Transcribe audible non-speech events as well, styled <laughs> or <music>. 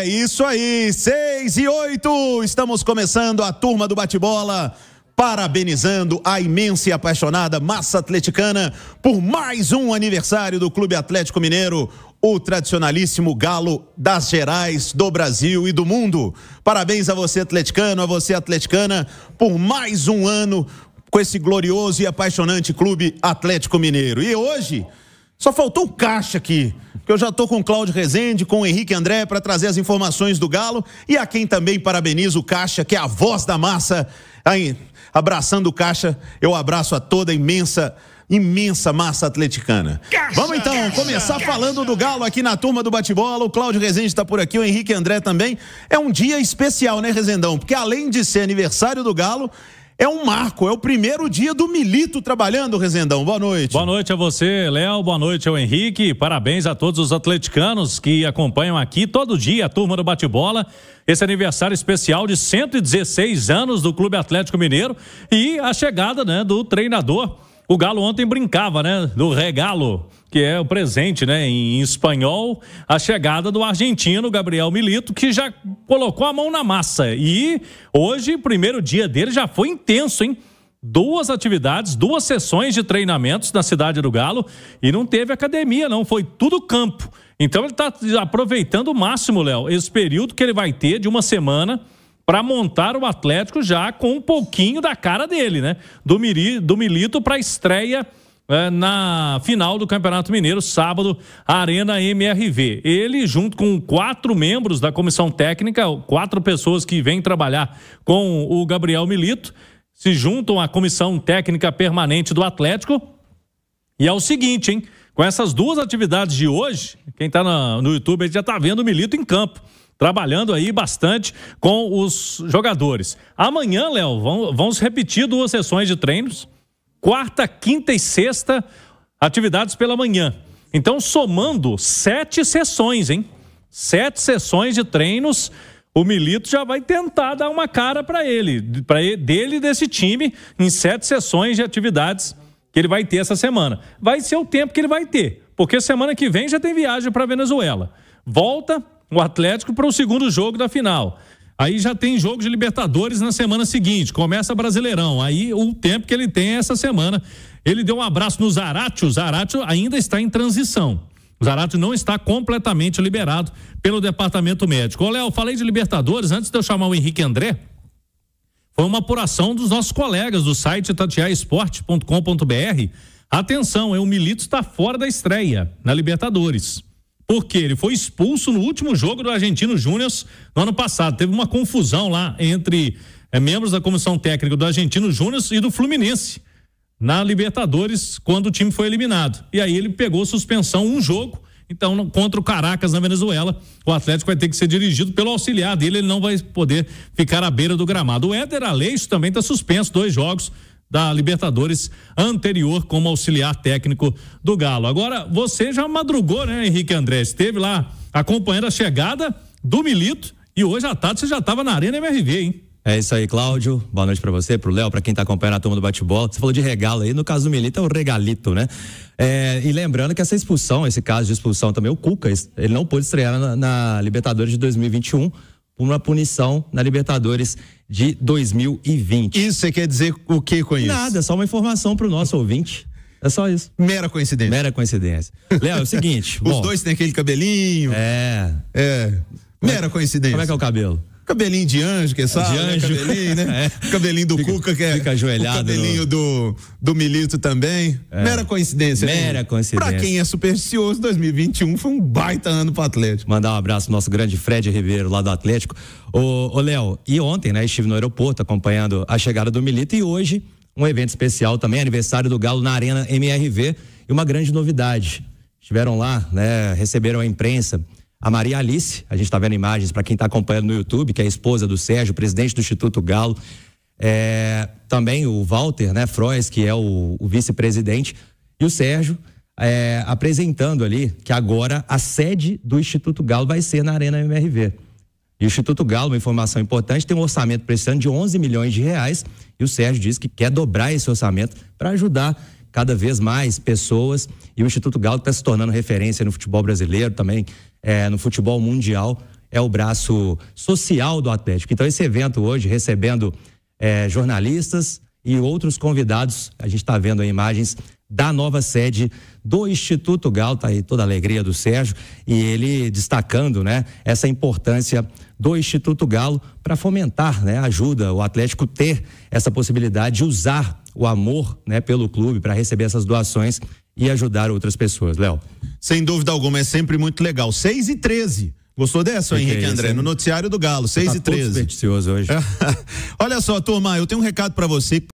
É isso aí, 6 e 8. Estamos começando a turma do bate-bola. Parabenizando a imensa e apaixonada massa atleticana por mais um aniversário do Clube Atlético Mineiro, o tradicionalíssimo galo das Gerais, do Brasil e do mundo. Parabéns a você, atleticano, a você, atleticana, por mais um ano com esse glorioso e apaixonante Clube Atlético Mineiro. E hoje. Só faltou o caixa aqui, que eu já estou com o Cláudio Rezende, com o Henrique André para trazer as informações do Galo e a quem também parabenizo o Caixa, que é a voz da massa. Aí, abraçando o Caixa, eu abraço a toda a imensa imensa massa atleticana. Caixa, Vamos então caixa, começar caixa. falando do Galo aqui na turma do bate-bola. O Cláudio Rezende está por aqui, o Henrique André também. É um dia especial, né, Rezendão? Porque além de ser aniversário do Galo, é um marco, é o primeiro dia do Milito trabalhando, Rezendão. Boa noite. Boa noite a você, Léo. Boa noite ao Henrique. Parabéns a todos os atleticanos que acompanham aqui todo dia a turma do bate-bola. Esse aniversário especial de 116 anos do Clube Atlético Mineiro e a chegada né, do treinador. O Galo ontem brincava, né? Do regalo que é o presente, né, em espanhol, a chegada do argentino Gabriel Milito, que já colocou a mão na massa. E hoje, primeiro dia dele já foi intenso, hein? Duas atividades, duas sessões de treinamentos na cidade do Galo e não teve academia, não, foi tudo campo. Então ele está aproveitando o máximo, Léo, esse período que ele vai ter de uma semana para montar o Atlético já com um pouquinho da cara dele, né? Do, Miri, do Milito para a estreia é, na final do Campeonato Mineiro, sábado, Arena MRV. Ele, junto com quatro membros da comissão técnica, quatro pessoas que vêm trabalhar com o Gabriel Milito, se juntam à comissão técnica permanente do Atlético. E é o seguinte, hein? Com essas duas atividades de hoje, quem está no YouTube já está vendo o Milito em campo trabalhando aí bastante com os jogadores. Amanhã, Léo, vão, vão se repetir duas sessões de treinos quarta, quinta e sexta, atividades pela manhã. Então, somando sete sessões, hein? Sete sessões de treinos, o Milito já vai tentar dar uma cara para ele, para dele e desse time, em sete sessões de atividades que ele vai ter essa semana. Vai ser o tempo que ele vai ter, porque semana que vem já tem viagem para Venezuela. Volta o Atlético para o segundo jogo da final. Aí já tem jogo de Libertadores na semana seguinte, começa Brasileirão. Aí o tempo que ele tem é essa semana. Ele deu um abraço no Zarate. o Zarate ainda está em transição. O Zarate não está completamente liberado pelo departamento médico. Ô, Léo, falei de Libertadores, antes de eu chamar o Henrique André, foi uma apuração dos nossos colegas do site tateaesporte.com.br. Atenção, o Milito está fora da estreia na Libertadores porque ele foi expulso no último jogo do Argentino Júnior no ano passado. Teve uma confusão lá entre é, membros da comissão técnica do Argentino Júnior e do Fluminense na Libertadores, quando o time foi eliminado. E aí ele pegou suspensão um jogo. Então, contra o Caracas na Venezuela, o Atlético vai ter que ser dirigido pelo auxiliar dele, ele não vai poder ficar à beira do gramado. O Éder Aleixo também está suspenso, dois jogos da Libertadores anterior como auxiliar técnico do Galo. Agora, você já madrugou, né, Henrique André? Esteve lá acompanhando a chegada do Milito e hoje à tarde você já estava na Arena MRV, hein? É isso aí, Cláudio. Boa noite para você, pro Léo, para quem tá acompanhando a turma do bate-bola. Você falou de regalo aí, no caso do Milito é o regalito, né? É, e lembrando que essa expulsão, esse caso de expulsão também, o Cuca, ele não pôde estrear na, na Libertadores de 2021 por uma punição na Libertadores de 2020. Isso você quer dizer o que com isso? Nada, só uma informação para o nosso ouvinte. É só isso. Mera coincidência. Mera coincidência. Léo, é o seguinte. <laughs> Os bom, dois têm aquele cabelinho. É. É. Mera coincidência. Como é que é o cabelo? Cabelinho de anjo, que sabe? De né? anjo. Né? Cabelinho, né? <laughs> É. Cabelinho do fica, Cuca, que é. Fica ajoelhado. O cabelinho no... do, do Milito também. É. Mera coincidência, né, Mera coincidência. Pra quem é supersticioso, 2021 foi um baita ano pro Atlético. Mandar um abraço pro nosso grande Fred Ribeiro, lá do Atlético. Ô, ô Léo, e ontem, né? Estive no aeroporto acompanhando a chegada do Milito e hoje um evento especial também, aniversário do Galo na Arena MRV e uma grande novidade. Estiveram lá, né? Receberam a imprensa a Maria Alice, a gente está vendo imagens para quem está acompanhando no YouTube, que é a esposa do Sérgio, presidente do Instituto Galo. É, também o Walter né, Froes, que é o, o vice-presidente, e o Sérgio é, apresentando ali que agora a sede do Instituto Galo vai ser na Arena MRV. E o Instituto Galo, uma informação importante, tem um orçamento para esse ano de 11 milhões de reais e o Sérgio diz que quer dobrar esse orçamento para ajudar cada vez mais pessoas e o Instituto Galo está se tornando referência no futebol brasileiro também, é, no futebol mundial, é o braço social do Atlético. Então, esse evento hoje, recebendo é, jornalistas e outros convidados, a gente está vendo aí imagens da nova sede do Instituto Galo, tá aí toda a alegria do Sérgio, e ele destacando, né, essa importância do Instituto Galo para fomentar, né, ajuda o Atlético ter essa possibilidade de usar o amor né, pelo clube para receber essas doações e ajudar outras pessoas, Léo. Sem dúvida alguma, é sempre muito legal. 6 e 13. Gostou dessa, okay, Henrique é André? No noticiário do Galo, 6 tá e 13. hoje. <laughs> Olha só, turma, eu tenho um recado para você.